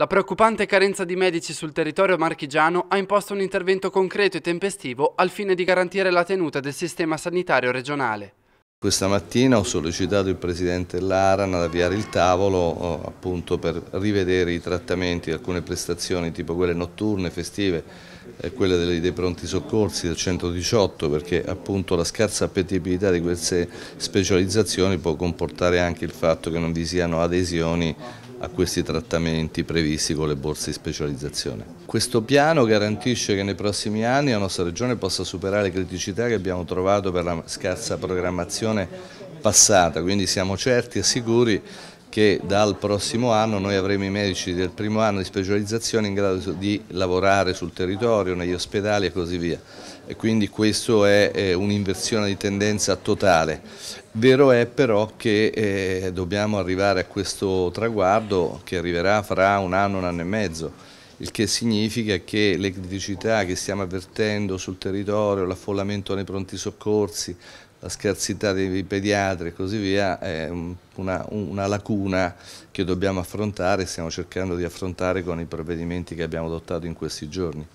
La preoccupante carenza di medici sul territorio marchigiano ha imposto un intervento concreto e tempestivo al fine di garantire la tenuta del sistema sanitario regionale. Questa mattina ho sollecitato il Presidente Laran ad avviare il tavolo eh, appunto, per rivedere i trattamenti, alcune prestazioni tipo quelle notturne, festive, quelle dei pronti soccorsi del 118 perché appunto la scarsa appetibilità di queste specializzazioni può comportare anche il fatto che non vi siano adesioni a questi trattamenti previsti con le borse di specializzazione. Questo piano garantisce che nei prossimi anni la nostra Regione possa superare le criticità che abbiamo trovato per la scarsa programmazione passata, quindi siamo certi e sicuri che dal prossimo anno noi avremo i medici del primo anno di specializzazione in grado di lavorare sul territorio, negli ospedali e così via. E quindi questo è un'inversione di tendenza totale. Vero è però che eh, dobbiamo arrivare a questo traguardo che arriverà fra un anno, un anno e mezzo, il che significa che le criticità che stiamo avvertendo sul territorio, l'affollamento nei pronti soccorsi, la scarsità dei pediatri e così via è una, una, lacuna che dobbiamo affrontare e stiamo cercando di affrontare con i provvedimenti che abbiamo adottato in questi giorni.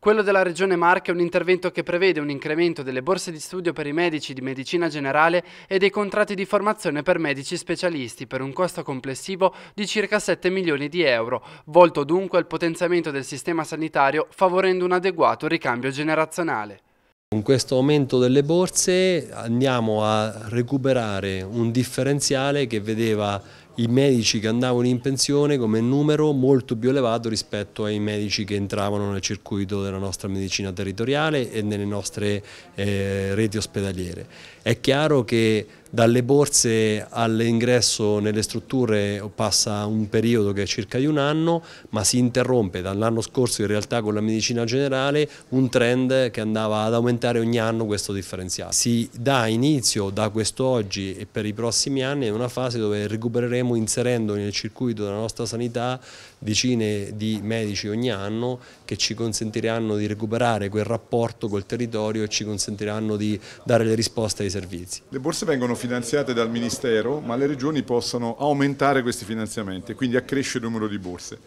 Quello della Regione Marche è un intervento che prevede un incremento delle borse di studio per i medici di medicina generale e dei contratti di formazione per medici specialisti per un costo complessivo di circa 7 milioni di euro, volto dunque al potenziamento del sistema sanitario favorendo un adeguato ricambio generazionale. Con questo aumento delle borse andiamo a recuperare un differenziale che vedeva i medici che andavano in pensione come numero molto più elevato rispetto ai medici che entravano nel circuito della nostra medicina territoriale e nelle nostre eh, reti ospedaliere. È chiaro che dalle borse all'ingresso nelle strutture passa un periodo che è circa di un anno, ma si interrompe dall'anno scorso in realtà con la medicina generale un trend che andava ad aumentare ogni anno questo differenziale. Si dà inizio da questo oggi e per i prossimi anni in una fase dove recupereremo inserendo nel circuito della nostra sanità decine di medici ogni anno che ci consentiranno di recuperare quel rapporto col territorio e ci consentiranno di dare le risposte ai servizi. Le borse vengono finanziate dal Ministero, ma le regioni possono aumentare questi finanziamenti e quindi accrescere il numero di borse.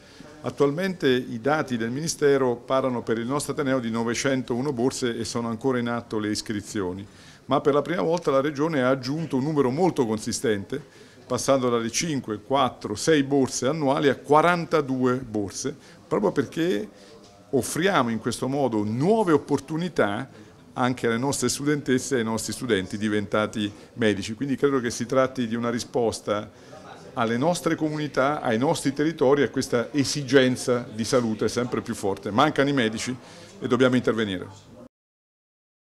Attualmente i dati del Ministero parlano per il nostro Ateneo di 901 borse e sono ancora in atto le iscrizioni, ma per la prima volta la Regione ha aggiunto un numero molto consistente, passando dalle 5, 4, 6 borse annuali a 42 borse, proprio perché offriamo in questo modo nuove opportunità anche alle nostre studentesse e ai nostri studenti diventati medici. Quindi credo che si tratti di una risposta alle nostre comunità, ai nostri territori, a questa esigenza di salute sempre più forte. Mancano i medici e dobbiamo intervenire.